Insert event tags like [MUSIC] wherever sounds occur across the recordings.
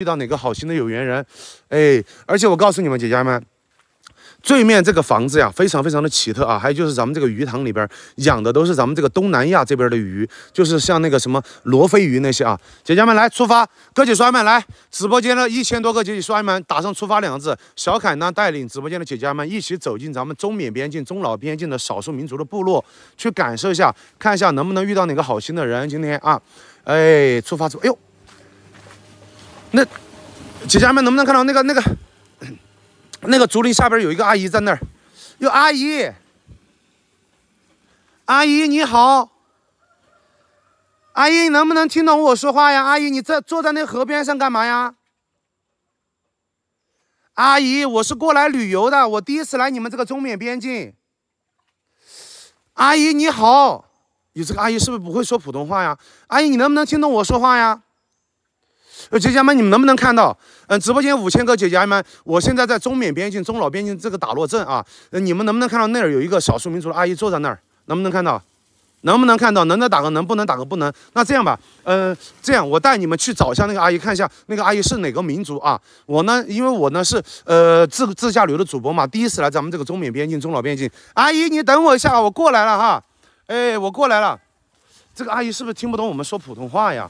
遇到哪个好心的有缘人，哎，而且我告诉你们，姐姐们，对面这个房子呀，非常非常的奇特啊。还有就是咱们这个鱼塘里边养的都是咱们这个东南亚这边的鱼，就是像那个什么罗非鱼那些啊。姐姐们来出发，哥姐帅们来直播间的一千多个姐姐帅们，打上“出发”两个字。小凯呢带领直播间的姐姐们一起走进咱们中缅边境、中老边境的少数民族的部落，去感受一下，看一下能不能遇到哪个好心的人。今天啊，哎，出发出，哎呦！那姐姐们能不能看到那个那个那个竹林下边有一个阿姨在那儿？有阿姨，阿姨你好，阿姨你能不能听懂我说话呀？阿姨你在坐在那河边上干嘛呀？阿姨，我是过来旅游的，我第一次来你们这个中缅边境。阿姨你好，你这个阿姨是不是不会说普通话呀？阿姨你能不能听懂我说话呀？姐姐们，你们能不能看到？嗯，直播间五千个姐姐们，我现在在中缅边境、中老边境这个打洛镇啊。呃，你们能不能看到那儿有一个少数民族的阿姨坐在那儿？能不能看到？能不能看到？能的打个能，不能打个不能。那这样吧，呃，这样我带你们去找一下那个阿姨，看一下那个阿姨是哪个民族啊？我呢，因为我呢是呃自自驾游的主播嘛，第一次来咱们这个中缅边境、中老边境。阿姨，你等我一下，我过来了哈。哎，我过来了。这个阿姨是不是听不懂我们说普通话呀？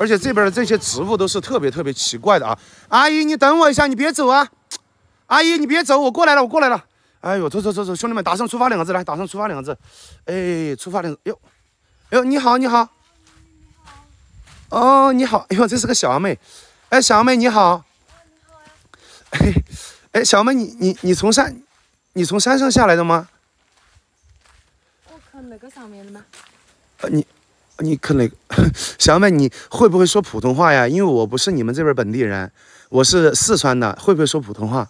而且这边的这些植物都是特别特别奇怪的啊！阿姨，你等我一下，你别走啊！[TSK] 阿姨，你别走，我过来了，我过来了！哎呦，走走走走，兄弟们，打上“出发”两个字来，打上“出发”两个字。哎，出发两个字来，打上出发两个字，哎，出发两，个哟，哟，你好，你好，哦，你好，哎呦，这是个小阿妹，哎，小阿妹你好，哎，小妹，你 [LAUGHS] 你你从山，你从山上下来的吗？我靠，那个上面的吗？你。你可能，小妹，你会不会说普通话呀？因为我不是你们这边本地人，我是四川的，会不会说普通话？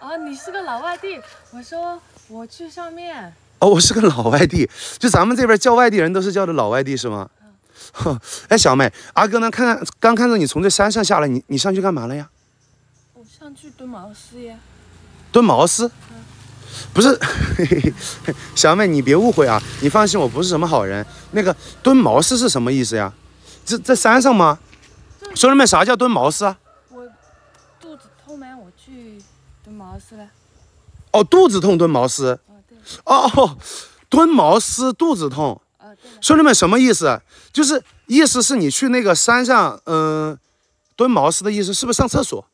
啊，你是个老外地。我说我去上面。哦，我是个老外地，就咱们这边叫外地人都是叫的老外地是吗？呵，[LAUGHS] 哎，小妹，阿哥呢？看看刚看到你从这山上下来，你你上去干嘛了呀？我上去蹲茅斯呀。蹲茅斯？不是，嘿 [LAUGHS] 嘿小妹，你别误会啊，你放心我不是什么好人。那个蹲茅厕是什么意思呀？这在山上吗？兄弟们，啥叫蹲茅厕啊？我肚子痛吗？我去蹲茅厕了。哦，肚子痛蹲茅厕。哦哦，蹲茅厕肚子痛。兄弟们什么意思？就是意思是你去那个山上，嗯，蹲茅厕的意思是不是上厕所？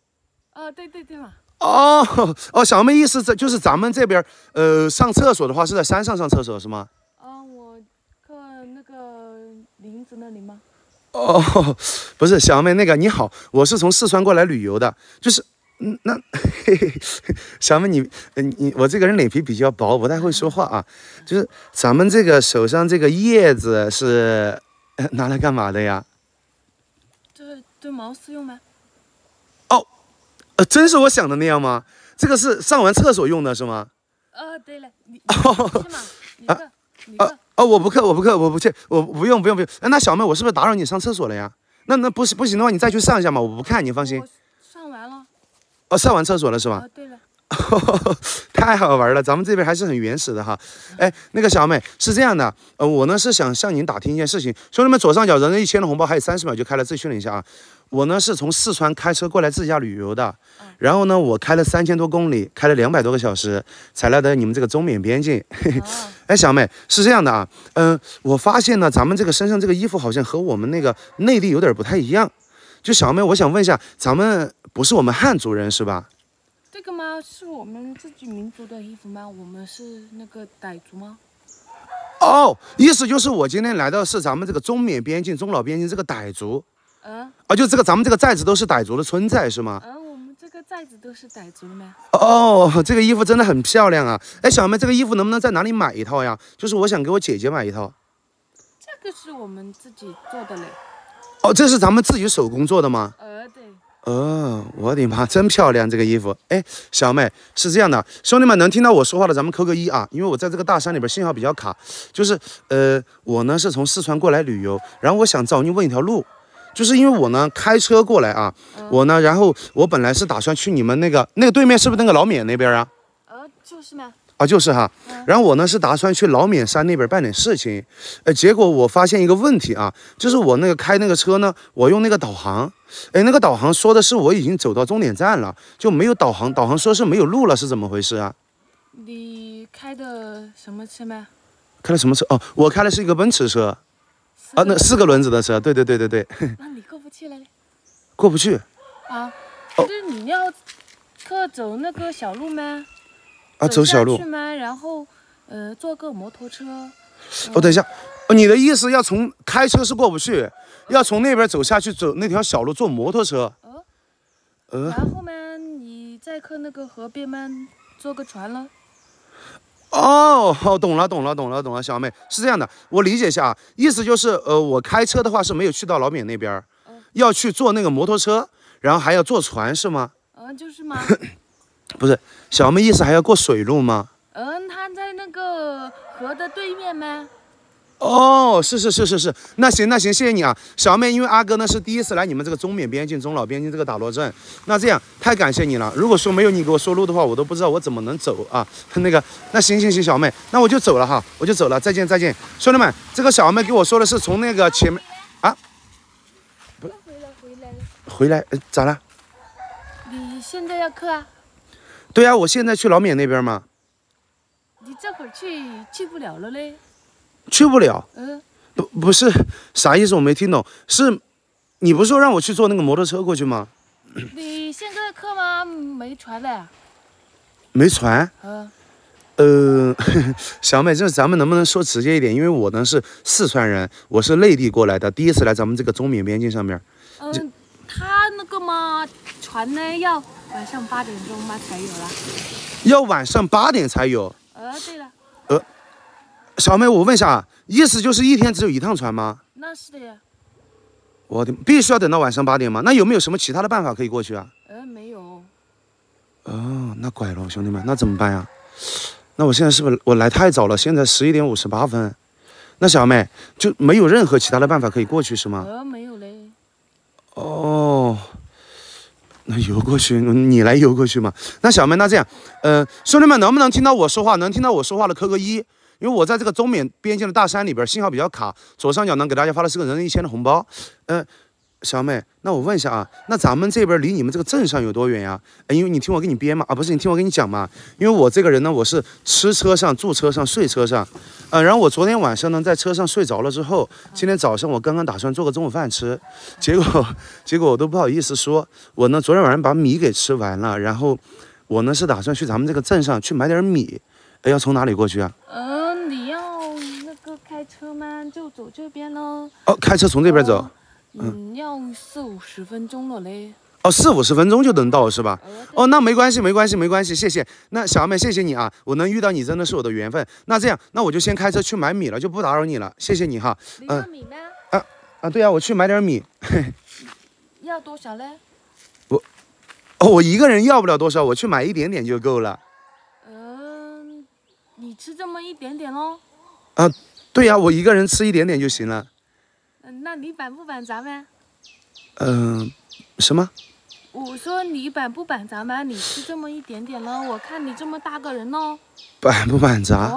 啊对对对嘛。哦哦，小妹意思这就是咱们这边呃，上厕所的话是在山上上厕所是吗？啊，我看那个林子那里吗？哦，不是，小妹那个你好，我是从四川过来旅游的，就是，嗯，那，[LAUGHS] 小妹你，你我这个人脸皮比较薄，不太会说话啊，就是咱们这个手上这个叶子是拿来干嘛的呀？对，对毛丝用吗？呃，真是我想的那样吗？这个是上完厕所用的是吗？哦，对了，你哦，嘛，[LAUGHS] 你你哦，我不克，我不克，我不去，我不用，不用，不用。哎，那小妹，我是不是打扰你上厕所了呀？那那不行不行的话，你再去上一下嘛，我不看你放心。上完了，哦，上完厕所了是吧？对了，[LAUGHS] 太好玩了，咱们这边还是很原始的哈。哎，那个小妹是这样的，呃，我呢是想向您打听一件事情。兄弟们，左上角人人一千的红包还有三十秒就开了，自己确认一下啊。我呢是从四川开车过来自驾旅游的，然后呢，我开了三千多公里，开了两百多个小时，才来到你们这个中缅边境。[LAUGHS] 哎，小妹是这样的啊，嗯，我发现呢，咱们这个身上这个衣服好像和我们那个内地有点不太一样。就小妹，我想问一下，咱们不是我们汉族人是吧？这个吗？是我们自己民族的衣服吗？我们是那个傣族吗？哦，意思就是我今天来到是咱们这个中缅边境、中老边境这个傣族。啊，就这个，咱们这个寨子都是傣族的村寨是吗？嗯，我们这个寨子都是傣族的哦，这个衣服真的很漂亮啊！哎，小妹，这个衣服能不能在哪里买一套呀？就是我想给我姐姐买一套。这个是我们自己做的嘞。哦，这是咱们自己手工做的吗？呃，对。哦，我的妈，真漂亮！这个衣服，哎，小妹是这样的，兄弟们能听到我说话的，咱们扣个一啊，因为我在这个大山里边信号比较卡。就是，呃，我呢是从四川过来旅游，然后我想找你问一条路。就是因为我呢开车过来啊，我呢，然后我本来是打算去你们那个那个对面是不是那个老缅那边啊？呃，就是嘛。啊，就是哈。然后我呢是打算去老缅山那边办点事情，呃，结果我发现一个问题啊，就是我那个开那个车呢，我用那个导航，哎，那个导航说的是我已经走到终点站了，就没有导航，导航说是没有路了，是怎么回事啊？你开的什么车呢？开的什么车？哦，我开的是一个奔驰车。啊，那四个轮子的车，对对对对对。[LAUGHS] 那你过不去嘞？过不去。啊，就是你要去走那个小路吗？啊，走小路去吗？然后，呃，坐个摩托车。哦，等一下，哦，你的意思要从开车是过不去，要从那边走下去，走那条小路，坐摩托车。呃。然后呢，你再克那个河边嘛，坐个船了。哦，好懂了，懂了，懂了，懂了，小妹是这样的，我理解一下啊，意思就是，呃，我开车的话是没有去到老缅那边，嗯，要去坐那个摩托车，然后还要坐船是吗？嗯，就是吗？不是，小妹意思还要过水路吗？嗯，他在那个河的对面吗？哦，是是是是是，那行那行，谢谢你啊，小妹。因为阿哥呢是第一次来你们这个中缅边境、中老边境这个打洛镇，那这样太感谢你了。如果说没有你给我说路的话，我都不知道我怎么能走啊。[LAUGHS] 那个，那行行行，小妹，那我就走了哈，我就走了，再见再见。兄弟们，这个小妹给我说的是从那个前面啊，不，回来回来回来，咋了？你现在要去啊？对啊，我现在去老缅那边嘛。你这会儿去去不了了嘞。去不了，嗯，不不是啥意思，我没听懂。是，你不是说让我去坐那个摩托车过去吗？你现在客吗？没船嘞。没船？嗯。呃，[LAUGHS] 小美，就是咱们能不能说直接一点？因为我呢是四川人，我是内地过来的，第一次来咱们这个中缅边境上面。嗯，他那个嘛，船呢要晚上八点钟嘛才有啦。要晚上八点才有？呃，对了。小妹，我问一下，意思就是一天只有一趟船吗？那是的。呀。我的必须要等到晚上八点吗？那有没有什么其他的办法可以过去啊？呃，没有。哦，那怪了，兄弟们，那怎么办呀？那我现在是不是我来太早了？现在十一点五十八分，那小妹就没有任何其他的办法可以过去是吗？呃，没有嘞。哦，那游过去，你来游过去嘛？那小妹，那这样，呃，兄弟们能不能听到我说话？能听到我说话的扣个一。因为我在这个中缅边境的大山里边，信号比较卡。左上角呢，给大家发的是个人人一千的红包。嗯，小妹，那我问一下啊，那咱们这边离你们这个镇上有多远呀？因为你听我给你编嘛啊，不是你听我跟你讲嘛。因为我这个人呢，我是吃车上，住车上，睡车上。呃，然后我昨天晚上呢在车上睡着了之后，今天早上我刚刚打算做个中午饭吃，结果 [LAUGHS] 结果我都不好意思说，我呢昨天晚上把米给吃完了，然后我呢是打算去咱们这个镇上去买点米。哎，要从哪里过去啊？车吗？就走这边喽。哦，开车从这边走。嗯，要四五十分钟了嘞。哦，四五十分钟就能到是吧？哦，那没关系，没关系，没关系，谢谢。那小妹，谢谢你啊，我能遇到你真的是我的缘分。那这样，那我就先开车去买米了，就不打扰你了，谢谢你哈。你要米吗？啊啊，对啊，我去买点米。[LAUGHS] 要多少嘞？我，哦，我一个人要不了多少，我去买一点点就够了。嗯，你吃这么一点点喽？啊。对呀，我一个人吃一点点就行了。嗯，那你板不板杂呗？嗯，什么？我说你板不板杂吗？你吃这么一点点呢？我看你这么大个人呢。板不板杂？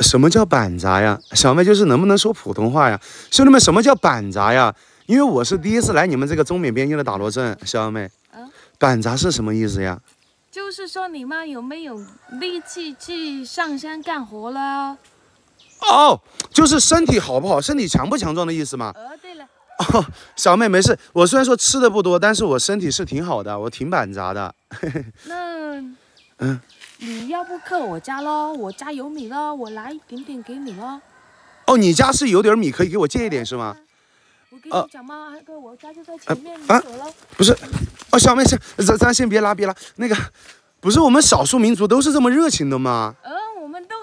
什么叫板杂呀，小妹？就是能不能说普通话呀？兄弟们，什么叫板杂呀？因为我是第一次来你们这个中缅边境的打罗镇，小妹。嗯。板杂是什么意思呀？就是说你妈有没有力气去上山干活了？哦，就是身体好不好，身体强不强壮的意思嘛。哦，对了，哦，小妹没事。我虽然说吃的不多，但是我身体是挺好的，我挺板砸的。[LAUGHS] 那，嗯，你要不克我家喽？我家有米喽，我拿一点点给你喽。哦，你家是有点米，可以给我借一点是吗？我跟你讲嘛，阿哥，我家就在前面，你走喽。不是，哦，小妹先，咱咱先别拉，别拉。那个，不是我们少数民族都是这么热情的吗？呃，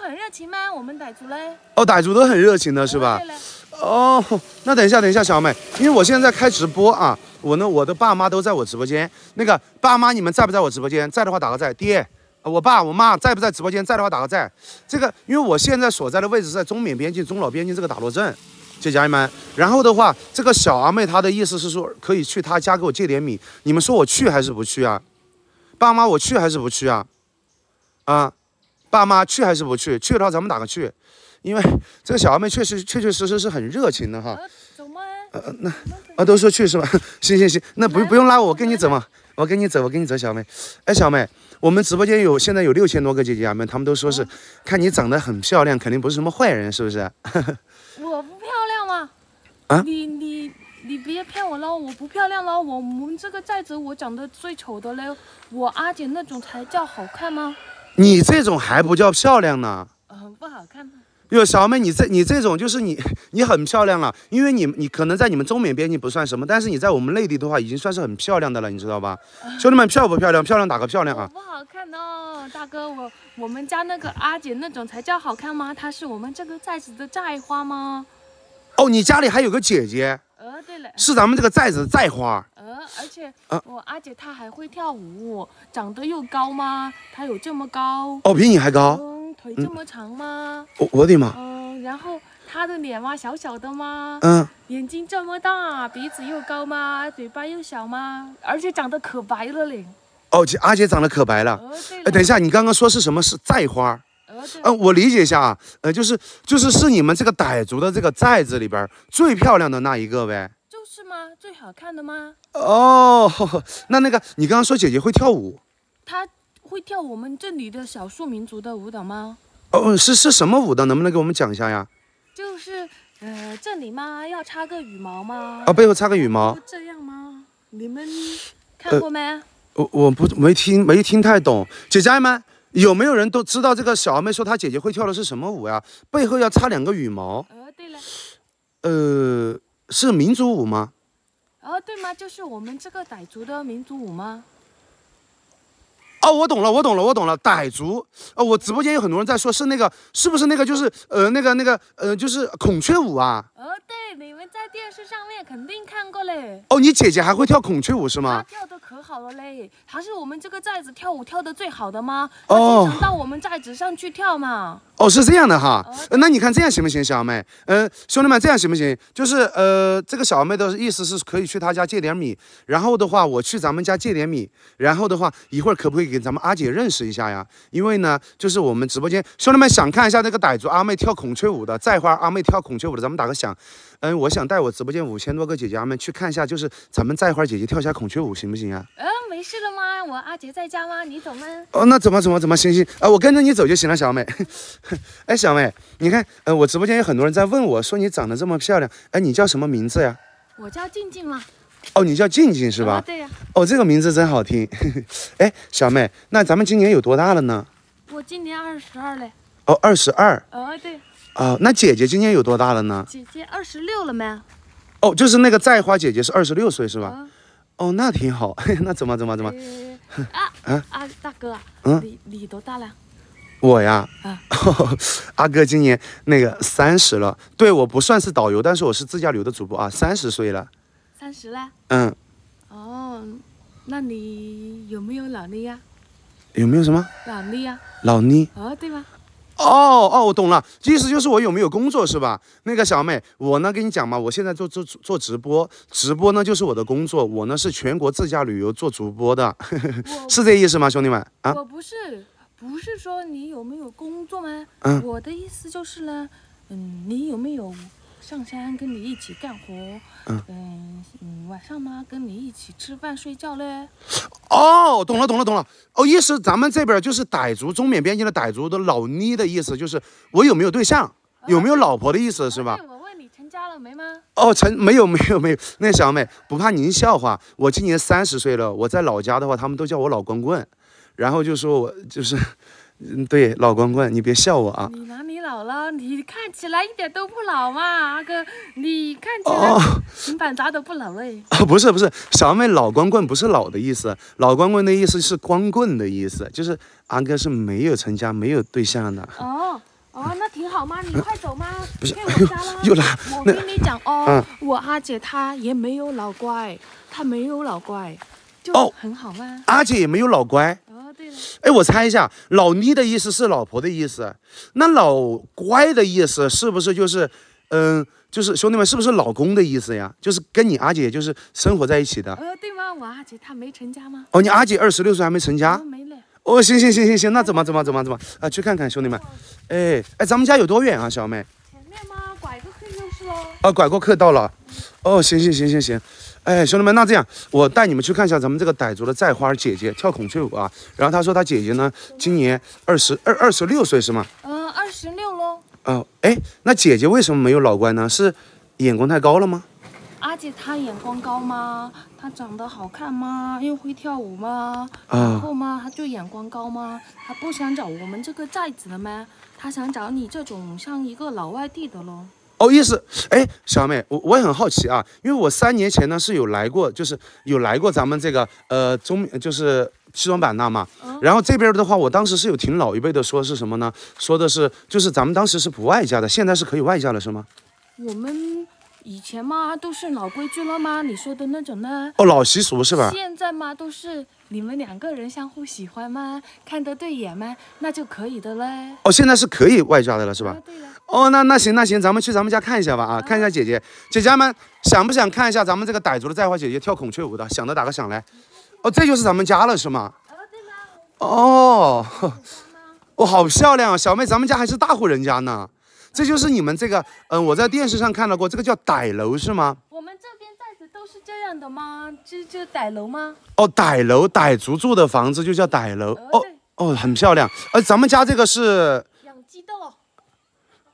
很热情吗？我们傣族嘞。哦，傣族都很热情的是吧？哦，那等一下，等一下，小阿妹，因为我现在在开直播啊，我呢，我的爸妈都在我直播间。那个爸妈，你们在不在我直播间？在的话打个在。爹，我爸我妈在不在直播间？在的话打个在。这个，因为我现在所在的位置是在中缅边境、中老边境这个打洛镇，姐家人们。然后的话，这个小阿妹她的意思是说，可以去她家给我借点米。你们说我去还是不去啊？爸妈，我去还是不去啊？啊。爸妈去还是不去？去的话，咱们哪个去？因为 [LAUGHS] 这个小阿妹确实确确实实是很热情的哈。走吗？呃那啊，都说去是吧？[LAUGHS] 行行行，那不不用拉我，我跟你走嘛。我跟你走，我跟你走，小妹。哎，小妹，我们直播间有现在有六千多个姐姐们，他们都说是看你长得很漂亮，肯定不是什么坏人，是不是？[LAUGHS] 我不漂亮吗？啊？你你你别骗我了，我不漂亮了，我我们这个寨子我长得最丑的嘞，我阿姐那种才叫好看吗？你这种还不叫漂亮呢，嗯、不好看。哟，小妹，你这你这种就是你 [LAUGHS] 你很漂亮了，因为你你可能在你们中缅边境不算什么，但是你在我们内地的话已经算是很漂亮的了，你知道吧？兄弟们，漂不漂亮？漂亮打个漂亮啊！不好看哦，大哥，我我们家那个阿姐那种才叫好看吗？她是我们这个寨子的寨花吗？哦，你家里还有个姐姐？呃，对了，是咱们这个寨子的寨花。而且，我阿姐她还会跳舞，长得又高吗？她有这么高？哦，比你还高？嗯，腿这么长吗？我我的妈！嗯，然后她的脸吗？小小的吗？嗯，眼睛这么大，鼻子又高吗？嘴巴又小吗？而且长得可白了嘞。哦，姐阿姐长得可白了。呃，哎，等一下，你刚刚说是什么？是寨花？呃，嗯，我理解一下啊。呃，就是就是是你们这个傣族的这个寨子里边最漂亮的那一个呗。吗？最好看的吗？哦，那那个，你刚刚说姐姐会跳舞，她会跳我们这里的少数民族的舞蹈吗？哦，是是什么舞的？能不能给我们讲一下呀？就是，呃，这里吗？要插个羽毛吗？啊，背后插个羽毛，这样吗？你们看过没？我我不没听没听太懂，姐姐们有没有人都知道这个小妹说她姐姐会跳的是什么舞呀？背后要插两个羽毛？呃，对了，呃，是民族舞吗？哦，对吗？就是我们这个傣族的民族舞吗？哦，我懂了，我懂了，我懂了。傣族哦，我直播间有很多人在说，是那个，是不是那个，就是呃，那个那个，呃，就是孔雀舞啊。哦，对，你们在电视上面肯定看过嘞。哦，你姐姐还会跳孔雀舞是吗？她跳的可好了嘞，她是我们这个寨子跳舞跳的最好的吗？哦，到我们寨子上去跳嘛。哦，是这样的哈。那你看这样行不行，小妹？嗯，兄弟们，这样行不行？就是呃，这个小妹的意思是可以去她家借点米，然后的话我去咱们家借点米，然后的话一会儿可不可以？给咱们阿姐认识一下呀，因为呢，就是我们直播间兄弟们想看一下那个傣族阿妹跳孔雀舞的，在花阿妹跳孔雀舞的，咱们打个响。嗯，我想带我直播间五千多个姐姐阿妹去看一下，就是咱们在花姐姐跳一下孔雀舞行不行啊？嗯，没事了吗？我阿姐在家吗？你走吗？哦，那怎么怎么怎么行行啊？我跟着你走就行了，小美。[LAUGHS] 哎，小美，你看，呃，我直播间有很多人在问我说你长得这么漂亮，哎，你叫什么名字呀？我叫静静吗？哦，你叫静静是吧？对呀。哦，这个名字真好听。[LAUGHS] 哎，小妹，那咱们今年有多大了呢？我今年二十二嘞。哦，二十二。哦，对。啊，那姐姐今年有多大了呢？姐姐二十六了没？哦，就是那个在花姐姐是二十六岁是吧？哦，那挺好。[LAUGHS] 那怎么怎么怎么？啊 [LAUGHS] 啊啊！大哥，嗯，你你多大了？我呀，啊，阿哥今年那个三十了。对，我不算是导游，但是我是自驾游的主播啊，三十岁了。三十了，嗯，哦，那你有没有老尼呀？有没有什么老尼呀？老尼，哦，对吗？哦哦，我懂了，意思就是我有没有工作是吧？那个小妹，我呢跟你讲嘛，我现在做做做直播，直播呢就是我的工作，我呢是全国自驾旅游做主播的，[LAUGHS] 是这意思吗？兄弟们啊，我不是，不是说你有没有工作吗？嗯，我的意思就是呢，嗯，你有没有？上山跟你一起干活，嗯嗯，晚上嘛跟你一起吃饭睡觉嘞。哦，懂了懂了懂了。哦，意思咱们这边就是傣族中缅边境的傣族的老妮的意思，就是我有没有对象，有没有老婆的意思是吧？我问你成家了没吗？哦，成没有没有没有。那小妹不怕您笑话，我今年三十岁了，我在老家的话，他们都叫我老光棍，然后就说我就是，嗯对，老光棍，你别笑我啊。老了，你看起来一点都不老嘛，阿哥，你看起来，哦，砸都不老哎。啊，不是不是，小妹老光棍不是老的意思，老光棍的意思是光棍的意思，就是阿哥是没有成家没有对象的。哦哦，那挺好吗？[LAUGHS] 你快走吗？不是，又拉，我跟你讲哦，我阿姐她也没有老怪，她没有老怪。哦，很好嘛。阿姐也没有老乖。哦，对了，哎，我猜一下，老妮的意思是老婆的意思，那老乖的意思是不是就是，嗯，就是兄弟们是不是老公的意思呀？就是跟你阿姐就是生活在一起的。呃，对吗？我阿姐她没成家吗？哦，你阿姐二十六岁还没成家。没哦，行行行行行，那怎么怎么怎么怎么啊？去看看兄弟们。哎哎，咱们家有多远啊，小妹？前面吗？拐个克就是喽。啊，拐过客到了。哦，行行行行行。哎，兄弟们，那这样，我带你们去看一下咱们这个傣族的寨花姐姐跳孔雀舞啊。然后她说她姐姐呢，今年二十二二十六岁是吗？嗯，二十六喽。哦，哎，那姐姐为什么没有老关呢？是眼光太高了吗？阿姐她眼光高吗？她长得好看吗？又会跳舞吗？然后吗？她就眼光高吗？她不想找我们这个寨子的吗？她想找你这种像一个老外地的喽。哦，意思，哎，小妹，我我也很好奇啊，因为我三年前呢是有来过，就是有来过咱们这个呃中，就是西双版纳嘛。然后这边的话，我当时是有听老一辈的说是什么呢？说的是就是咱们当时是不外嫁的，现在是可以外嫁了，是吗？我们以前嘛都是老规矩了嘛，你说的那种呢？哦，老习俗是吧？现在嘛都是。你们两个人相互喜欢吗？看得对眼吗？那就可以的嘞。哦，现在是可以外嫁的了，是吧？对哦，那那行那行，咱们去咱们家看一下吧啊，看一下姐姐姐姐们想不想看一下咱们这个傣族的在花姐姐跳孔雀舞的？想的打个响来。哦，这就是咱们家了，是吗？啊，[LAUGHS] 哦，好漂亮啊，小妹，咱们家还是大户人家呢。这就是你们这个，嗯，我在电视上看到过，这个叫傣楼，是吗？我们这。是这样的吗？这就傣楼吗？哦，傣楼，傣族住的房子就叫傣楼。哦哦，很漂亮。哎，咱们家这个是养鸡的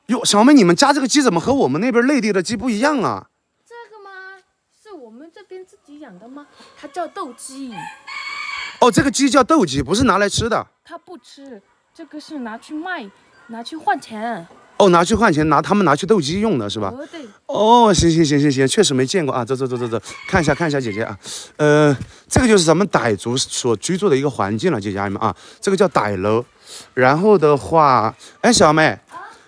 哟，小妹，你们家这个鸡怎么和我们那边内地的鸡不一样啊？这个吗？是我们这边自己养的吗？它叫斗鸡。哦，这个鸡叫斗鸡，不是拿来吃的。它不吃，这个是拿去卖，拿去换钱。哦，拿去换钱，拿他们拿去斗鸡用的是吧？哦，行行行行行，确实没见过啊。走走走走走，看一下看一下姐姐啊。呃，这个就是咱们傣族所居住的一个环境了，姐姐阿姨们啊，这个叫傣楼。然后的话，哎，小妹，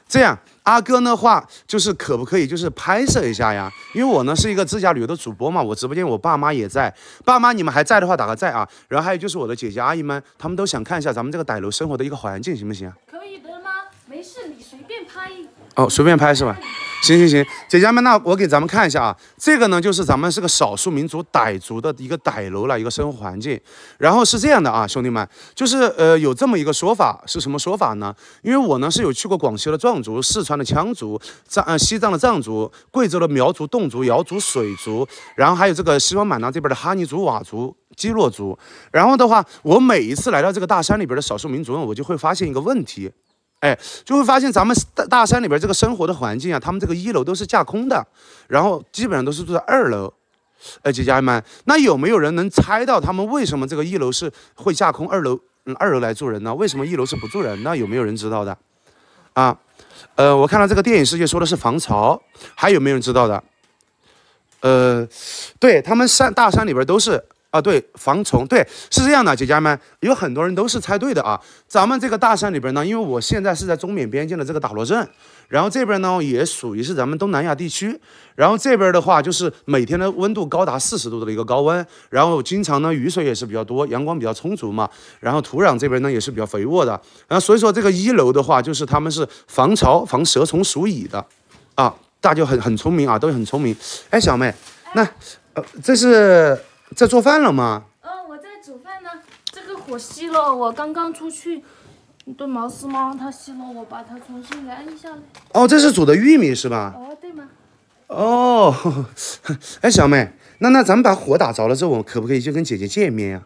这样，阿哥的话就是可不可以就是拍摄一下呀？因为我呢是一个自驾旅游的主播嘛，我直播间我爸妈也在，爸妈你们还在的话打个在啊。然后还有就是我的姐姐阿姨们，他们都想看一下咱们这个傣楼生活的一个环境，行不行？可以的吗？没事，你。哦，随便拍是吧？行行行，姐姐们，那我给咱们看一下啊。这个呢，就是咱们是个少数民族傣族的一个傣楼了，一个生活环境。然后是这样的啊，兄弟们，就是呃，有这么一个说法，是什么说法呢？因为我呢是有去过广西的壮族、四川的羌族、藏呃西藏的藏族、贵州的苗族、侗族、瑶族、水族，然后还有这个西双版纳这边的哈尼族、佤族、基洛族。然后的话，我每一次来到这个大山里边的少数民族，我就会发现一个问题。哎，就会发现咱们大大山里边这个生活的环境啊，他们这个一楼都是架空的，然后基本上都是住在二楼。哎，姐姐们，那有没有人能猜到他们为什么这个一楼是会架空，二楼二楼来住人呢？为什么一楼是不住人呢？有没有人知道的？啊，呃，我看到这个电影世界说的是防潮，还有没有人知道的？呃，对他们山大山里边都是。啊，对，防虫，对，是这样的，姐姐们，有很多人都是猜对的啊。咱们这个大山里边呢，因为我现在是在中缅边境的这个打罗镇，然后这边呢也属于是咱们东南亚地区，然后这边的话就是每天的温度高达四十度的一个高温，然后经常呢雨水也是比较多，阳光比较充足嘛，然后土壤这边呢也是比较肥沃的，然后所以说这个一楼的话就是他们是防潮、防蛇虫鼠蚁的，啊，大家很很聪明啊，都很聪明。哎，小妹，那呃，这是。在做饭了吗？哦，我在煮饭呢，这个火熄了，我刚刚出去炖毛丝猫，它熄了，我把它重新来一下。哦，这是煮的玉米是吧？哦，对吗？哦，[LAUGHS] 哎，小妹，那那咱们把火打着了之后，我可不可以就跟姐姐见面呀？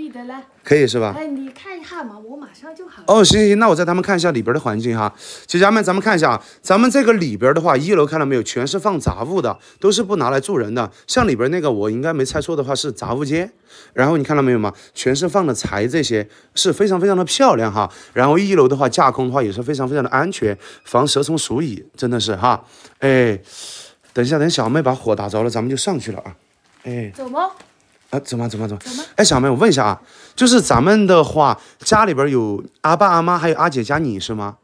可以的嘞，可以是吧？哎，你看一下嘛，我马上就好了。哦，行行行，那我带他们看一下里边的环境哈。姐姐们，咱们看一下啊，咱们这个里边的话，一楼看到没有？全是放杂物的，都是不拿来住人的。像里边那个，我应该没猜错的话是杂物间。然后你看到没有吗？全是放的柴，这些是非常非常的漂亮哈。然后一楼的话，架空的话也是非常非常的安全，防蛇虫鼠蚁，真的是哈。哎，等一下，等小妹把火打着了，咱们就上去了啊。哎，走吧。啊，怎么怎么怎么？哎，小妹，我问一下啊，就是咱们的话，家里边有阿爸、阿妈，还有阿姐加你，是吗？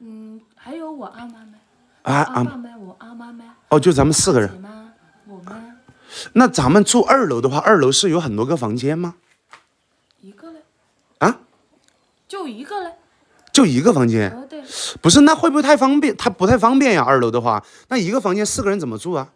嗯，还有我阿妈呗。啊，阿我阿妈呗。哦，就咱们四个人。我那咱们住二楼的话，二楼是有很多个房间吗？一个嘞。啊？就一个嘞？就一个房间。不是，那会不会太方便？它不太方便呀。二楼的话，那一个房间四个人怎么住啊？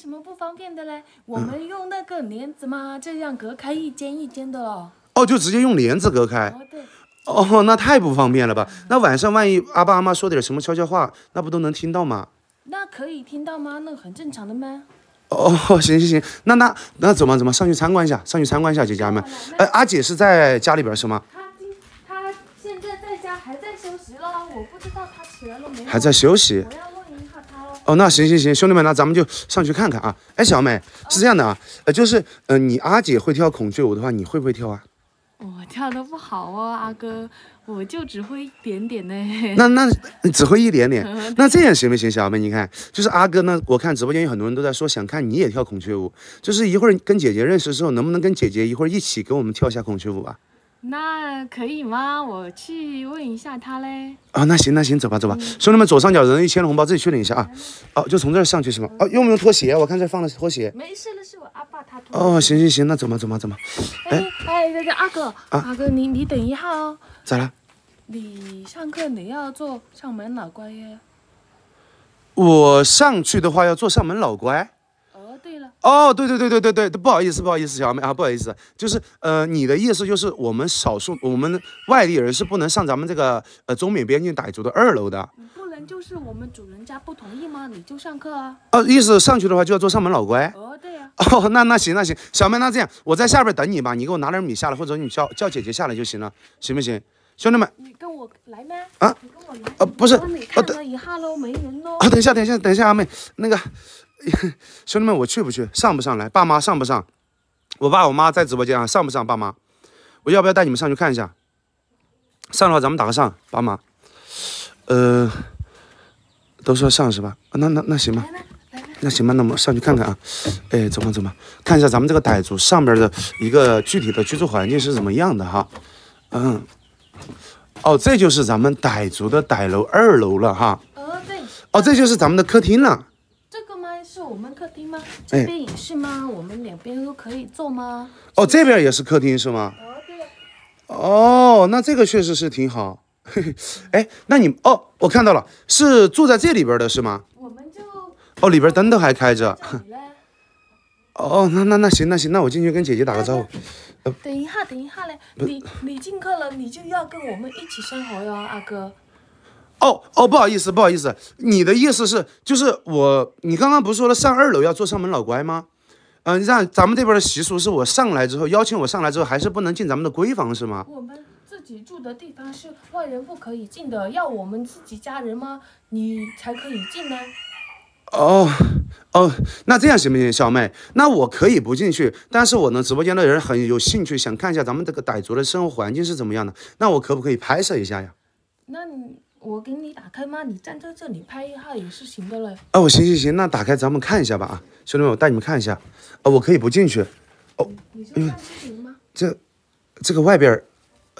什么不方便的嘞？我们用那个帘子吗？这样隔开一间一间的哦。哦，就直接用帘子隔开。哦，对。哦，那太不方便了吧？那晚上万一阿爸阿妈说点什么悄悄话，那不都能听到吗？那可以听到吗？那很正常的吗？哦，行行行，那那那怎么怎么上去参观一下？上去参观一下，姐姐们。呃，阿姐是在家里边是吗？她今她现在在家还在休息了，我不知道她起来了没。还在休息。哦，那行行行，兄弟们，那咱们就上去看看啊！哎，小妹是这样的啊，呃，就是，嗯，你阿姐会跳孔雀舞的话，你会不会跳啊？我跳的不好哦，阿哥，我就只会一点点呢。那那只会一点点，那这样行不行？小妹，你看，就是阿哥呢，我看直播间有很多人都在说想看你也跳孔雀舞，就是一会儿跟姐姐认识之后，能不能跟姐姐一会儿一起给我们跳一下孔雀舞啊？那可以吗？我去问一下他嘞。啊，那行那行，走吧走吧，兄弟们，左上角人一千的红包自己去领一下啊。哦，就从这儿上去是吗？哦，用不用拖鞋？我看这放了拖鞋。没事，那是我阿爸他拖。哦，行行行，那走吧走吧走吧。哎哎，那个阿哥啊，阿哥你你等一下哦。咋了？你上课你要做上门老乖耶？我上去的话要做上门老乖？哦，对对对对对对，不好意思不好意思，小妹啊，不好意思，就是呃，你的意思就是我们少数我们外地人是不能上咱们这个呃中缅边境傣族的二楼的。你不能就是我们主人家不同意吗？你就上课啊？哦，意思上去的话就要做上门老倌？哦，对呀。哦，那那行那行，小妹，那这样，我在下边等你吧，你给我拿点米下来，或者你叫叫姐姐下来就行了，行不行？兄弟们，你跟我来吗？啊，你跟我来，呃不是，啊等一下喽，没人喽。啊，等一下等一下等一下阿妹，那个。[LAUGHS] 兄弟们，我去不去？上不上来？爸妈上不上？我爸我妈在直播间啊，上不上？爸妈，我要不要带你们上去看一下？上的话，咱们打个上。爸妈，呃，都说上是吧？那那那行吧，那行吧，那们上去看看啊。哎，走吧走吧，看一下咱们这个傣族上边的一个具体的居住环境是怎么样的哈。嗯，哦，这就是咱们傣族的傣楼二楼了哈。哦，对。哦，这就是咱们的客厅了。我们客厅吗？这边也是吗？我们两边都可以坐吗？哦，这边也是客厅是吗？哦对。哦，那这个确实是挺好。[LAUGHS] 哎，那你哦，我看到了，是住在这里边的是吗？我们就。哦，里边灯都还开着。[LAUGHS] 哦那那那行那行，那我进去跟姐姐打个招呼。等一下等一下嘞，你你进客了，你就要跟我们一起生活哟，阿哥。哦哦，不好意思，不好意思，你的意思是，就是我，你刚刚不是说了上二楼要做上门老乖吗？嗯，让咱们这边的习俗是我上来之后，邀请我上来之后，还是不能进咱们的闺房是吗？我们自己住的地方是外人不可以进的，要我们自己家人吗？你才可以进呢。哦哦，那这样行不行，小妹？那我可以不进去，但是我呢，直播间的人很有兴趣，想看一下咱们这个傣族的生活环境是怎么样的，那我可不可以拍摄一下呀？那你。我给你打开吗？你站在这里拍一下也是行的嘞。哦，行行行，那打开咱们看一下吧啊，兄弟们，我带你们看一下。哦，我可以不进去？哦，你就看这频吗？这，这个外边，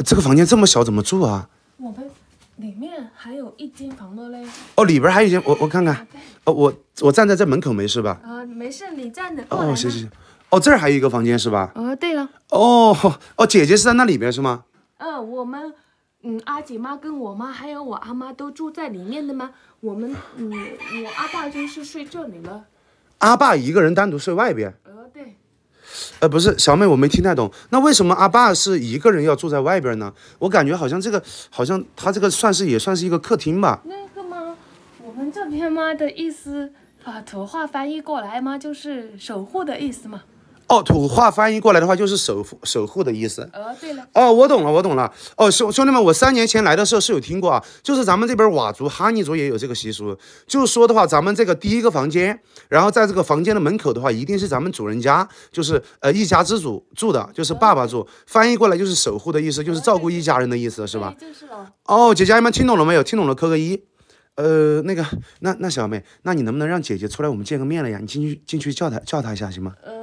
这个房间这么小，怎么住啊？我们里面还有一间房的嘞。哦，里边还有一间，我我看看。哦，我我站在这门口没事吧？啊，没事，你站着。哦，行行行。哦，这儿还有一个房间是吧？哦，对了。哦哦，姐姐是在那里边是吗？嗯，我们。嗯，阿姐妈跟我妈还有我阿妈都住在里面的吗？我们，嗯，我阿爸就是睡这里了。阿爸一个人单独睡外边？呃，对。呃，不是，小妹，我没听太懂。那为什么阿爸是一个人要住在外边呢？我感觉好像这个，好像他这个算是也算是一个客厅吧。那个吗？我们这边妈的意思，把土话翻译过来吗？就是守护的意思嘛。哦，土话翻译过来的话就是守护、守护的意思。哦，对了，哦，我懂了，我懂了。哦，兄兄弟们，我三年前来的时候是有听过啊，就是咱们这边佤族、哈尼族也有这个习俗，就说的话，咱们这个第一个房间，然后在这个房间的门口的话，一定是咱们主人家，就是呃一家之主住的，就是爸爸住。翻译过来就是守护的意思，就是照顾一家人的意思，是吧？就是了。哦，姐姐们听懂了没有？听懂了扣个一。呃，那个，那那小妹，那你能不能让姐姐出来，我们见个面了呀？你进去进去叫她叫她一下，行吗？嗯。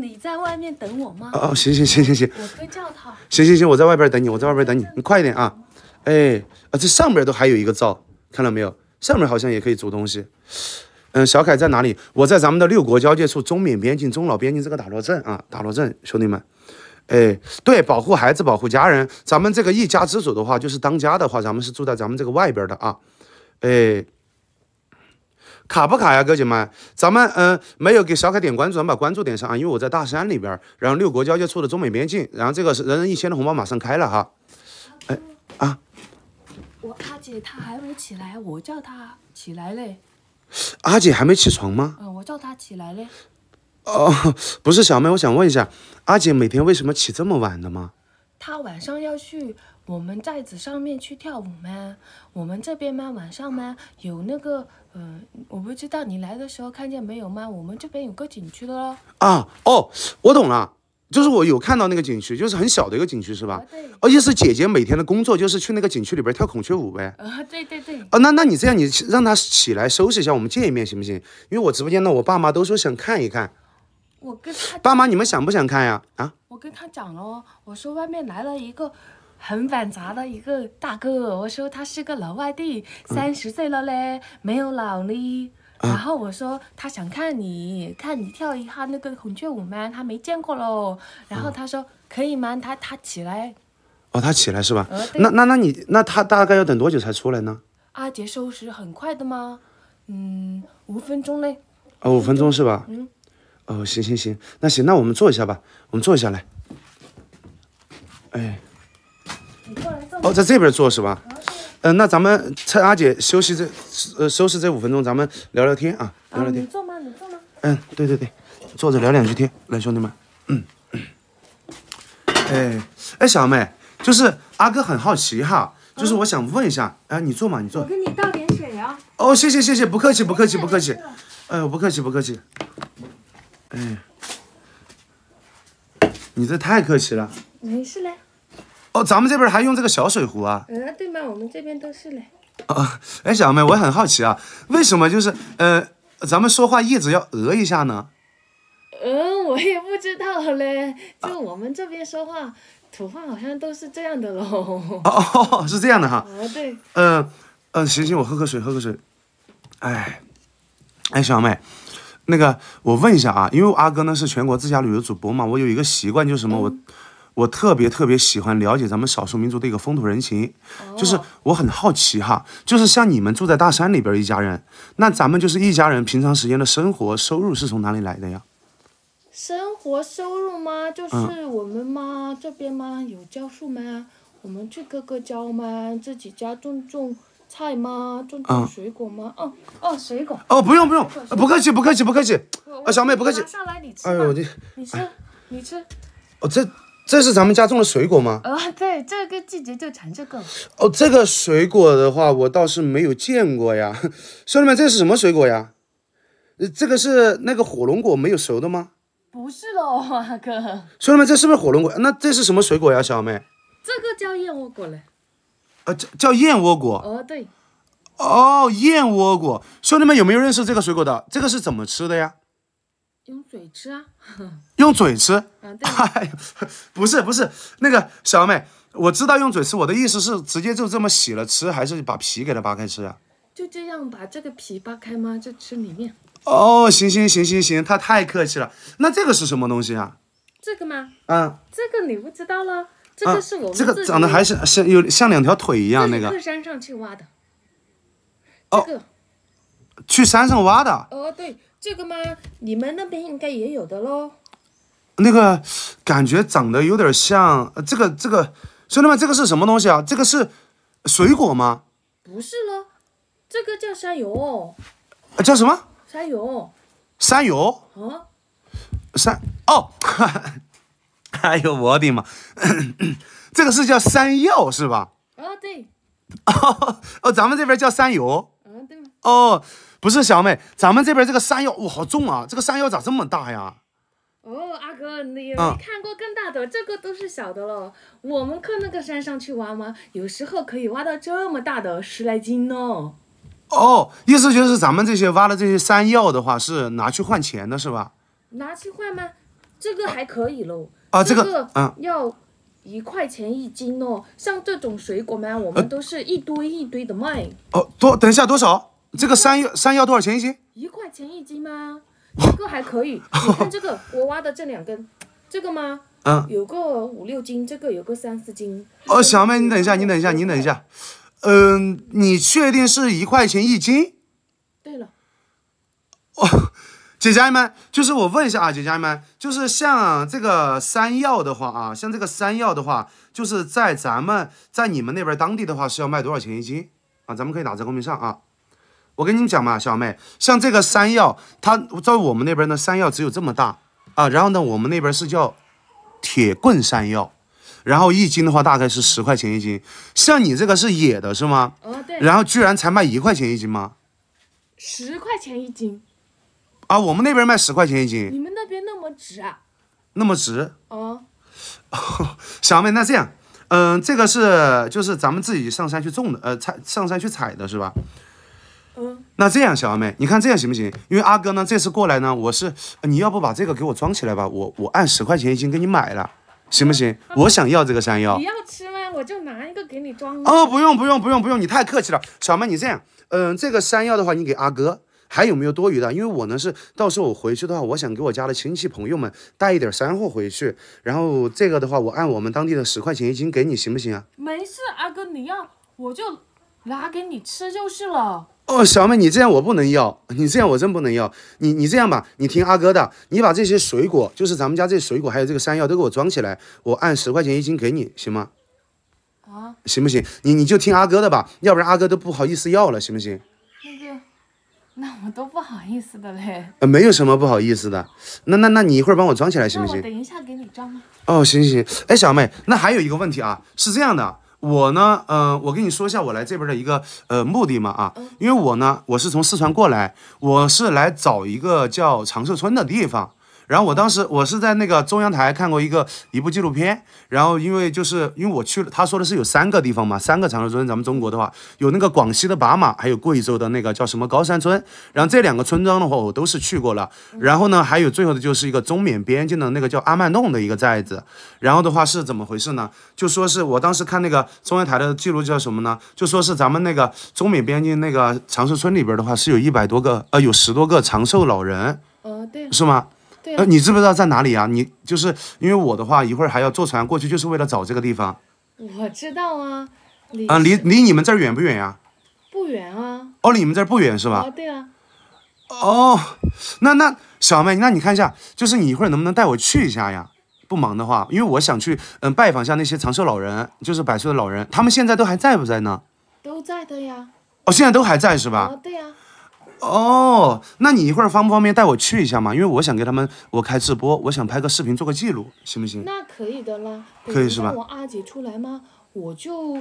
你在外面等我吗？哦行行行行行，我会叫他。行行行，我在外边等你，我在外边等你，你快一点啊！哎啊，这上边都还有一个灶，看到没有？上面好像也可以煮东西。嗯，小凯在哪里？我在咱们的六国交界处，中缅边境、中老边境这个打洛镇啊，打洛镇兄弟们，哎，对，保护孩子，保护家人，咱们这个一家之主的话，就是当家的话，咱们是住在咱们这个外边的啊，哎。卡不卡呀，哥姐们，咱们嗯没有给小凯点关注，咱把关注点上啊，因为我在大山里边，然后六国交界处的中美边境，然后这个是人人一千的红包马上开了哈。哎啊，我阿姐她还没起来，我叫她起来嘞。阿姐还没起床吗？嗯，我叫她起来嘞。哦，[LAUGHS] 不是小妹，我想问一下，阿姐每天为什么起这么晚的吗？她晚上要去。我们寨子上面去跳舞吗？我们这边吗？晚上吗？有那个，嗯，我不知道你来的时候看见没有吗？我们这边有个景区的哦。啊，哦，我懂了，就是我有看到那个景区，就是很小的一个景区，是吧？对。哦，意思姐姐每天的工作就是去那个景区里边跳孔雀舞呗？啊，对对对。啊，那那你这样，你让他起来收拾一下，我们见一面行不行？因为我直播间呢，我爸妈都说想看一看。我跟他。爸妈，你们想不想看呀？啊。我跟他讲了，我说外面来了一个。很反杂的一个大哥，我说他是个老外地，三十岁了嘞，没有老呢。然后我说他想看你看你跳一下那个孔雀舞吗？他没见过喽。然后他说可以吗？他他起来。哦，他起来是吧？呃，那那那你那他大概要等多久才出来呢？阿杰收拾很快的吗？嗯，五分钟嘞。哦，五分钟是吧？嗯。哦，行行行，那行，那我们坐一下吧，我们坐一下来。哎。哦，在这边坐是吧？嗯，那咱们趁阿姐休息这呃收拾这五分钟，咱们聊聊天啊，聊聊天。你坐吗？你坐吗？嗯，对对对，坐着聊两句天。来，兄弟们，嗯，哎哎，小妹，就是阿哥很好奇哈，就是我想问一下，哎，你坐嘛，你坐。我给你倒点水呀。哦，谢谢谢谢，不客气不客气不客气。哎，呦，不客气不客气。哎，你这太客气了。没事嘞。哦，咱们这边还用这个小水壶啊？呃，对吗？我们这边都是嘞。哦，哎，小妹，我很好奇啊，为什么就是呃，咱们说话一直要额一下呢？嗯，我也不知道嘞，就我们这边说话土话好像都是这样的喽。哦是这样的哈。哦，对。嗯嗯，行行，我喝口水，喝口水。哎，哎，小妹，那个我问一下啊，因为阿哥呢是全国自驾旅游主播嘛，我有一个习惯就是什么我。我特别特别喜欢了解咱们少数民族的一个风土人情，就是我很好奇哈，就是像你们住在大山里边一家人，那咱们就是一家人，平常时间的生活收入是从哪里来的呀？生活收入吗？就是我们吗？这边吗？有教树吗？我们去各个教吗？自己家种种菜吗？种种水果吗？哦哦，水果哦，不用不用，不客气不客气不客气，啊小妹不客气，上来你吃哎呦你你吃你吃，哦这。这是咱们家种的水果吗？啊，对，这个季节就产这个。哦，这个水果的话，我倒是没有见过呀。[LAUGHS] 兄弟们，这是什么水果呀？这个是那个火龙果没有熟的吗？不是喽，哥。兄弟们，这是不是火龙果？那这是什么水果呀，小妹？这个叫燕窝果嘞。呃，叫叫燕窝果。哦，对。哦，燕窝果，兄弟们有没有认识这个水果的？这个是怎么吃的呀？用嘴吃啊，[LAUGHS] 用嘴吃，[LAUGHS] 不是不是那个小妹，我知道用嘴吃，我的意思是直接就这么洗了吃，还是把皮给它扒开吃啊？就这样把这个皮扒开吗？就吃里面？哦，行行行行行，他太客气了。那这个是什么东西啊？这个吗？嗯，这个你不知道了？这个是我这个长得还是像有像两条腿一样那个？山上去挖的。这哦，去山上挖的？哦，对。这个吗？你们那边应该也有的喽。那个感觉长得有点像，呃，这个这个，兄弟们，这个是什么东西啊？这个是水果吗？不是了，这个叫山油。啊，叫什么？山油。山油。哦。山哦，哈哈，哎呦我的妈！[CLEARS THROAT] 这个是叫山药是吧？啊，对。[LAUGHS] 哦，咱们这边叫山油。啊，对。哦。不是小妹，咱们这边这个山药哇，好重啊！这个山药咋这么大呀？哦，阿哥，你没看过更大的，这个都是小的了。我们去那个山上去挖吗？有时候可以挖到这么大的，十来斤呢。哦，意思就是咱们这些挖的这些山药的话，是拿去换钱的是吧？拿去换吗？这个还可以喽。啊，这个，嗯，要一块钱一斤哦。像这种水果嘛，我们都是一堆一堆的卖。哦，多等一下，多少？这个山药山药多少钱一斤？一块钱一斤吗？这个还可以。你看这个，[LAUGHS] 我挖的这两根，这个吗？嗯，有个五六斤，这个有个三四斤。哦，小妹，你等一下，你等一下，你等一下。嗯，你确定是一块钱一斤？对了。哦，姐家人们，就是我问一下啊，姐家人们，就是像这个山药的话啊，像这个山药的话，就是在咱们在你们那边当地的话是要卖多少钱一斤啊？咱们可以打在公屏上啊。我跟你们讲嘛，小妹，像这个山药，它在我们那边的山药只有这么大啊。然后呢，我们那边是叫铁棍山药，然后一斤的话大概是十块钱一斤。像你这个是野的是吗？哦，对。然后居然才卖一块钱一斤吗？十块钱一斤，啊，我们那边卖十块钱一斤。你们那边那么值啊？那么值？哦，[LAUGHS] 小妹，那这样，嗯，这个是就是咱们自己上山去种的，呃，采上山去采的是吧？那这样，小阿妹，你看这样行不行？因为阿哥呢，这次过来呢，我是你要不把这个给我装起来吧，我我按十块钱一斤给你买了，行不行？我想要这个山药，你要吃吗？我就拿一个给你装。哦，不用不用不用不用，你太客气了，小妹，你这样，嗯，这个山药的话，你给阿哥，还有没有多余的？因为我呢是到时候我回去的话，我想给我家的亲戚朋友们带一点山货回去，然后这个的话，我按我们当地的十块钱一斤给你，行不行啊？没事，阿哥你要我就拿给你吃就是了。哦，小妹，你这样我不能要，你这样我真不能要。你你这样吧，你听阿哥的，你把这些水果，就是咱们家这水果，还有这个山药，都给我装起来，我按十块钱一斤给你，行吗？啊，行不行？你你就听阿哥的吧，要不然阿哥都不好意思要了，行不行？那那我都不好意思的嘞。呃，没有什么不好意思的。那那那你一会儿帮我装起来行不行？等一下给你装吗？哦，行行行。哎，小妹，那还有一个问题啊，是这样的。我呢，嗯，我跟你说一下我来这边的一个呃目的嘛啊，因为我呢，我是从四川过来，我是来找一个叫长寿村的地方。然后我当时我是在那个中央台看过一个一部纪录片，然后因为就是因为我去了，他说的是有三个地方嘛，三个长寿村。咱们中国的话，有那个广西的巴马，还有贵州的那个叫什么高山村。然后这两个村庄的话，我都是去过了。然后呢，还有最后的就是一个中缅边境的那个叫阿曼洞的一个寨子。然后的话是怎么回事呢？就说是我当时看那个中央台的记录叫什么呢？就说是咱们那个中缅边境那个长寿村里边的话，是有一百多个，呃，有十多个长寿老人。哦，对，是吗？呃，你知不知道在哪里啊？你就是因为我的话，一会儿还要坐船过去，就是为了找这个地方。我知道啊，离啊离离你们这儿远不远呀？不远啊，哦离你们这儿不远是吧？哦，对啊。哦，那那小妹，那你看一下，就是你一会儿能不能带我去一下呀？不忙的话，因为我想去嗯拜访下那些长寿老人，就是百岁的老人，他们现在都还在不在呢？都在的呀。哦，现在都还在是吧？哦、对呀。哦，那你一会儿方不方便带我去一下嘛？因为我想给他们，我开直播，我想拍个视频做个记录，行不行？那可以的啦，可以是吧？让我阿姐出来吗？我就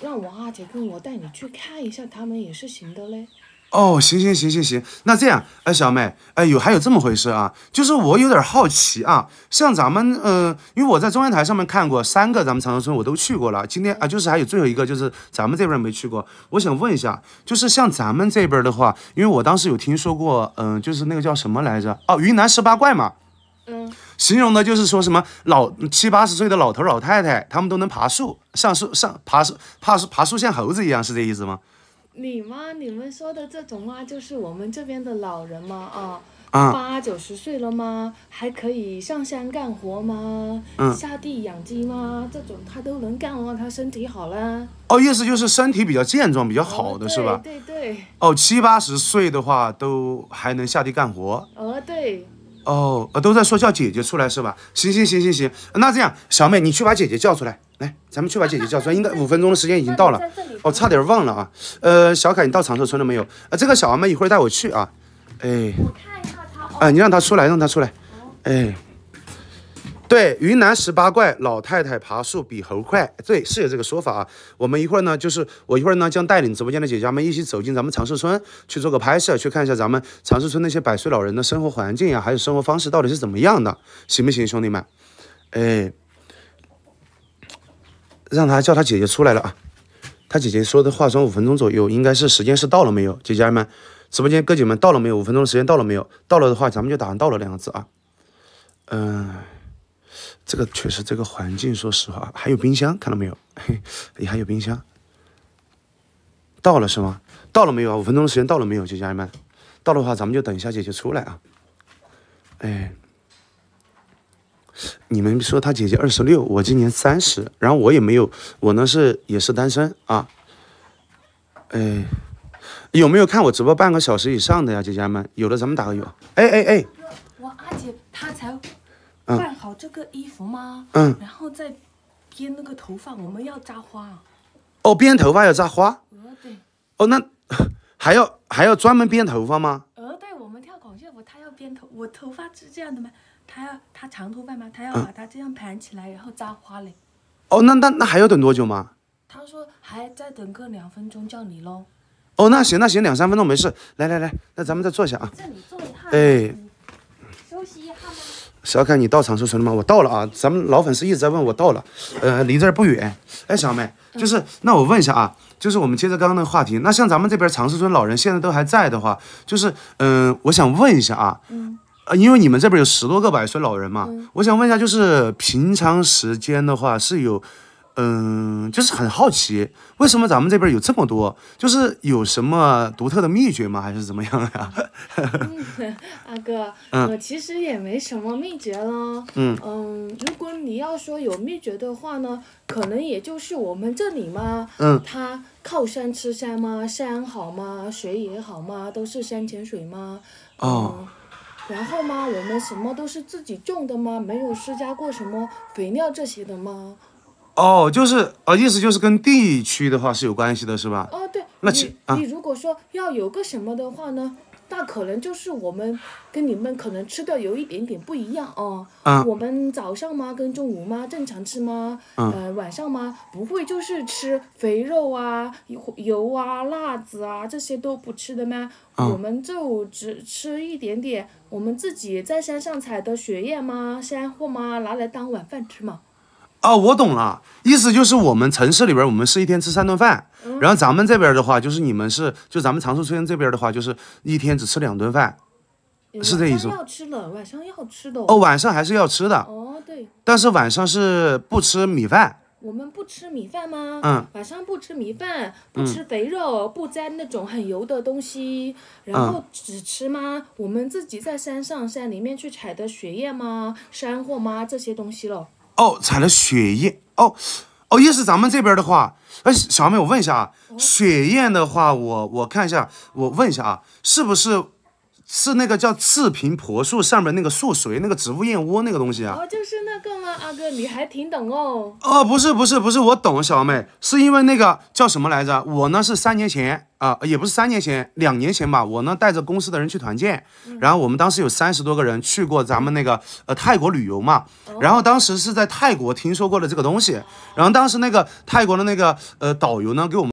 让我阿姐跟我带你去看一下，他们也是行的嘞。哦，行行行行行，那这样，哎，小妹，哎，有还有这么回事啊？就是我有点好奇啊，像咱们，呃，因为我在中央台上面看过三个，咱们长寿村我都去过了。今天啊，就是还有最后一个，就是咱们这边没去过。我想问一下，就是像咱们这边的话，因为我当时有听说过，嗯，就是那个叫什么来着？哦，云南十八怪嘛。嗯。形容的就是说什么老七八十岁的老头老太太，他们都能爬树，上树上爬树爬树爬树像猴子一样，是这意思吗？你吗？你们说的这种妈，就是我们这边的老人吗？啊，八九十岁了吗？还可以上山干活吗？嗯，下地养鸡吗？这种他都能干哦，他身体好了。哦，意思就是身体比较健壮、比较好的是吧？对对。哦，七八十岁的话，都还能下地干活。哦，对。哦，呃，都在说叫姐姐出来是吧？行行行行行，那这样，小妹，你去把姐姐叫出来，来，咱们去把姐姐叫出来。应该五分钟的时间已经到了，哦，差点忘了啊，呃，小凯，你到长寿村了没有？呃，这个小阿妹一会儿带我去啊，哎，我看一下他，你让他出来，让他出来，哎。对云南十八怪，老太太爬树比猴快，对是有这个说法啊。我们一会儿呢，就是我一会儿呢将带领直播间的姐姐们一起走进咱们长寿村去做个拍摄，去看一下咱们长寿村那些百岁老人的生活环境呀，还有生活方式到底是怎么样的，行不行，兄弟们？哎，让他叫他姐姐出来了啊。他姐姐说的化妆五分钟左右，应该是时间是到了没有？姐姐们，直播间哥姐们到了没有？五分钟的时间到了没有？到了的话，咱们就打上“到了”两个字啊。嗯。这个确实，这个环境，说实话，还有冰箱，看到没有？嘿，[LAUGHS] 也还有冰箱。到了是吗？到了没有啊？五分钟的时间到了没有？姐家人们，到的话咱们就等一下姐姐出来啊。哎，你们说她姐姐二十六，我今年三十，然后我也没有，我呢是也是单身啊。哎，有没有看我直播半个小时以上的呀，姐姐们？有的咱们打个有。哎哎哎，我阿姐她才。换好这个衣服吗？嗯，然后再编那个头发，我们要扎花。哦，编头发要扎花？哦，对。哦，那 [LAUGHS] 还要还要专门编头发吗？呃对，我们跳孔雀舞，他要编头，我头发是这样的吗？他要他长头发吗？他要把他这样盘起来，然后扎花嘞。哦，那那那还要等多久吗？他说还再等个两分钟叫你喽。哦，那行那行，两三分钟没事。来来来，那咱们再坐下啊。这里坐一下。哎，休息一下。小凯，你到长寿村了吗？我到了啊，咱们老粉丝一直在问我到了。呃，离这儿不远。哎，小妹，就是那我问一下啊，就是我们接着刚刚的话题，那像咱们这边长寿村老人现在都还在的话，就是嗯，我想问一下啊，呃，因为你们这边有十多个百岁老人嘛，我想问一下，就是平常时间的话是有。嗯，就是很好奇，为什么咱们这边有这么多？就是有什么独特的秘诀吗？还是怎么样呀？[LAUGHS] 阿哥，我其实也没什么秘诀了。嗯嗯，如果你要说有秘诀的话呢，可能也就是我们这里嘛，嗯，它靠山吃山嘛，山好吗？水也好嘛，都是山泉水嘛。哦。然后嘛，我们什么都是自己种的嘛，没有施加过什么肥料这些的嘛。哦，就是哦，意思就是跟地区的话是有关系的，是吧？哦，对。那你，你如果说要有个什么的话呢，那可能就是我们跟你们可能吃的有一点点不一样哦。我们早上吗，跟中午吗，正常吃吗？嗯。呃，晚上吗？不会就是吃肥肉啊、油啊、辣子啊这些都不吃的吗？嗯。我们就只吃一点点，我们自己在山上采的雪燕吗、山货吗，拿来当晚饭吃嘛。哦，我懂了，意思就是我们城市里边，我们是一天吃三顿饭，然后咱们这边的话，就是你们是，就咱们长寿村这边的话，就是一天只吃两顿饭，是这意思吗？要吃的，晚上要吃的。哦，晚上还是要吃的。哦，对。但是晚上是不吃米饭。我们不吃米饭吗？嗯。晚上不吃米饭，不吃肥肉，不沾那种很油的东西，然后只吃吗？我们自己在山上山里面去采的雪液吗？山货吗？这些东西喽。哦，采了雪燕。哦，哦，意思咱们这边的话，哎，小妹，我问一下啊，雪燕的话，我我看一下，我问一下啊，是不是？是那个叫次平婆树上面那个树髓那个植物燕窝那个东西啊？哦，就是那个吗？阿哥，你还挺懂哦。哦，不是，不是，不是，我懂小妹，是因为那个叫什么来着？我呢是三年前啊，也不是三年前，两年前吧。我呢带着公司的人去团建，然后我们当时有三十多个人去过咱们那个呃泰国旅游嘛。然后当时是在泰国听说过的这个东西，然后当时那个泰国的那个呃导游呢给我们。